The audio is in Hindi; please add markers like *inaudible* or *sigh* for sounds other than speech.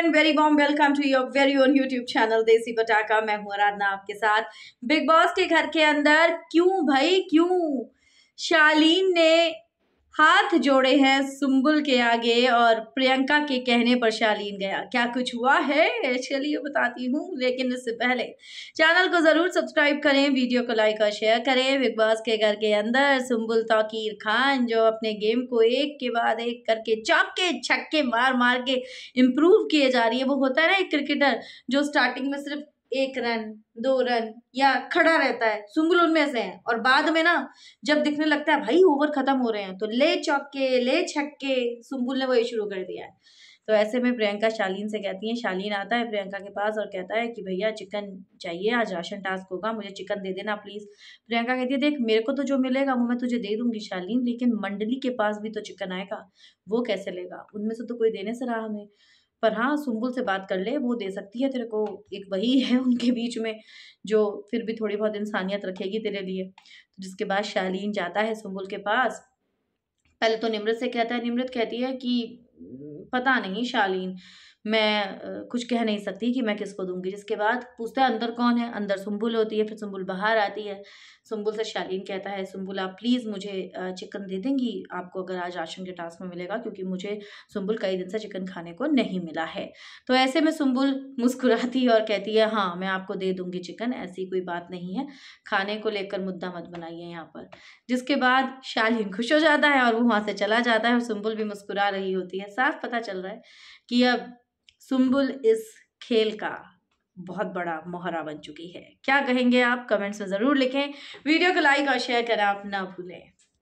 and very warm welcome to your very own YouTube channel Desi Patakha मैं हूँ आराधना आपके साथ बिग बॉस के घर के अंदर क्यों भाई क्यों शालीन ने हाथ जोड़े हैं सुम्बुल के आगे और प्रियंका के कहने पर शालीन गया क्या कुछ हुआ है चलिए बताती हूँ लेकिन इससे पहले चैनल को ज़रूर सब्सक्राइब करें वीडियो को लाइक और शेयर करें बिग बॉस के घर के अंदर सुम्बुल तोकीर खान जो अपने गेम को एक के बाद एक करके चौके छक्के मार मार के इम्प्रूव किए जा रही है वो होता है ना एक क्रिकेटर जो स्टार्टिंग में सिर्फ एक रन दो रन या खड़ा रहता है सुंगुल उनमें से है और बाद में ना जब दिखने लगता है भाई ओवर खत्म हो रहे हैं तो ले चौके ले छक्के सुंगुल ने वही शुरू कर दिया है तो ऐसे में प्रियंका शालीन से कहती है शालीन आता है प्रियंका के पास और कहता है कि भैया चिकन चाहिए आज राशन टास्क होगा मुझे चिकन दे देना प्लीज़ प्रियंका कहती है देख मेरे को तो जो मिलेगा वो मैं तुझे दे दूंगी शालीन लेकिन मंडली के पास भी तो चिकन आएगा वो कैसे लेगा उनमें से तो कोई देने से रहा हमें पर हाँ सुम्बुल से बात कर ले वो दे सकती है तेरे को एक वही *laughs* है उनके बीच में जो फिर भी थोड़ी बहुत इंसानियत रखेगी तेरे लिए तो जिसके बाद शालीन जाता है सुम्बुल के पास पहले तो निमृत से कहता है निमृत कहती है कि पता नहीं शालीन मैं कुछ कह नहीं सकती कि मैं किसको दूंगी जिसके बाद पूछता है अंदर कौन है अंदर सुम्बुल होती है फिर सुम्बुल बाहर आती है सुम्बुल से शालीन कहता है सुम्बुल आप प्लीज़ मुझे चिकन दे देंगी आपको अगर आज राशन के टास्क में मिलेगा क्योंकि मुझे सुम्बुल कई दिन से चिकन खाने को नहीं मिला है तो ऐसे में सुम्बुल मुस्कुराती है और कहती है हाँ मैं आपको दे दूँगी चिकन ऐसी कोई बात नहीं है खाने को लेकर मुद्दा मत बनाइए यहाँ पर जिसके बाद शालीन खुश हो जाता है और वो वहाँ से चला जाता है और सुम्बुल भी मुस्कुरा रही होती है साफ पता चल रहा है कि अब सुम्बुल इस खेल का बहुत बड़ा मोहरा बन चुकी है क्या कहेंगे आप कमेंट्स में ज़रूर लिखें वीडियो को लाइक और शेयर करना आप ना भूलें